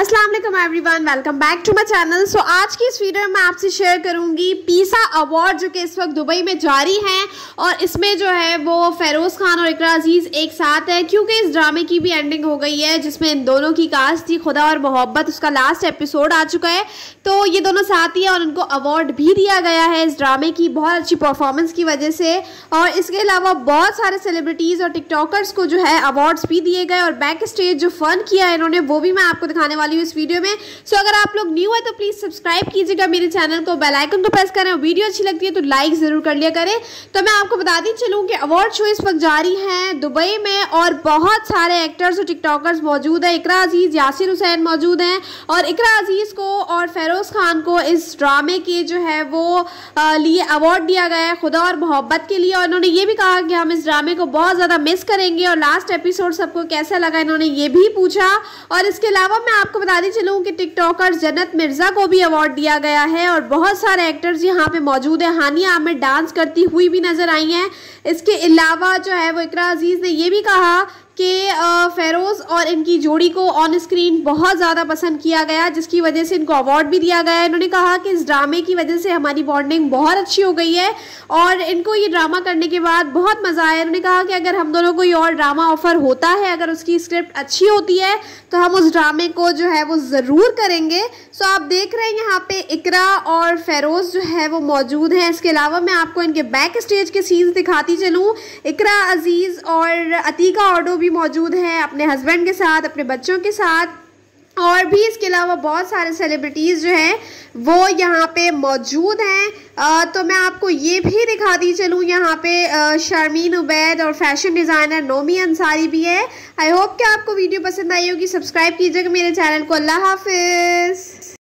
Aslam everyone welcome back to my channel so आज की इस वीडियो में आपसे शेयर करूंगी पीसा अवार्ड जो कि इस वक्त दुबई में जारी है और इसमें जो है वो फ़ेरोज़ खान और इकरा अजीज़ एक साथ है क्योंकि इस ड्रामे की भी एंडिंग हो गई है जिसमें इन दोनों की कास्ट थी खुदा और मोहब्बत उसका लास्ट एपिसोड आ चुका है तो ये दोनों साथ ही हैं और उनको अवार्ड भी दिया गया है इस ड्रामे की बहुत अच्छी परफॉर्मेंस की वजह से और इसके अलावा बहुत सारे सेलिब्रिटीज़ और टिकटॉकर्स को जो है अवार्ड्स भी दिए गए और बैक स्टेज जो फ़न किया है इन्होंने वो भी मैं आपको दिखाने वाली हूँ इस वीडियो में सो अगर आप लोग न्यू है तो प्लीज़ सब्सक्राइब कीजिएगा मेरे चैनल को बेलाइकन को प्रेस करें वीडियो अच्छी लगती है तो लाइक ज़रूर कर लिया करें तो मैं आपको बताती चलूँ कि अवार्ड शो इस वक्त जारी हैं दुबई में और बहुत सारे एक्टर्स और टिकटॉकर्स मौजूद हैं इकरा अजीज़ यासिर हुसैन मौजूद हैं और इकरा अजीज़ को और फ़ेरोज़ खान को इस ड्रामे के जो है वो लिए अवार्ड दिया गया है खुदा और मोहब्बत के लिए और इन्होंने ये भी कहा कि हम इस ड्रामे को बहुत ज़्यादा मिस करेंगे और लास्ट एपिसोड सबको कैसा लगा इन्होंने ये भी पूछा और इसके अलावा मैं आप आपको बता दें चलूँ कि टिकटॉकर जन्नत मिर्ज़ा को भी अवार्ड दिया गया है और बहुत सारे एक्टर्स यहाँ पे मौजूद हैं हानिया आमिर डांस करती हुई भी नज़र आई हैं इसके अलावा जो है वो इकरा अजीज़ ने ये भी कहा के फेरोज़ और इनकी जोड़ी को ऑन स्क्रीन बहुत ज़्यादा पसंद किया गया जिसकी वजह से इनको अवार्ड भी दिया गया इन्होंने कहा कि इस ड्रामे की वजह से हमारी बॉन्डिंग बहुत अच्छी हो गई है और इनको ये ड्रामा करने के बाद बहुत मज़ा आया इन्होंने कहा कि अगर हम दोनों को ये और ड्रामा ऑफ़र होता है अगर उसकी स्क्रिप्ट अच्छी होती है तो हम उस ड्रामे को जो है वो ज़रूर करेंगे सो आप देख रहे हैं यहाँ पे इकरा और फेरोज़ जो है वो मौजूद हैं इसके अलावा मैं आपको इनके बैक स्टेज के सीन्स दिखाती चलूँ इकरा अजीज़ और अतीका ऑडो भी मौजूद हैं अपने हस्बैंड के साथ अपने बच्चों के साथ और भी इसके अलावा बहुत सारे सेलिब्रिटीज़ जो हैं वो यहाँ पे मौजूद हैं तो मैं आपको ये भी दिखा दी चलूँ यहाँ पे शर्मीन उबैद और फैशन डिज़ाइनर नोमी अंसारी भी है आई होप कि आपको वीडियो पसंद आई होगी सब्सक्राइब कीजिएगा मेरे चैनल को अल्लाह हाफिज़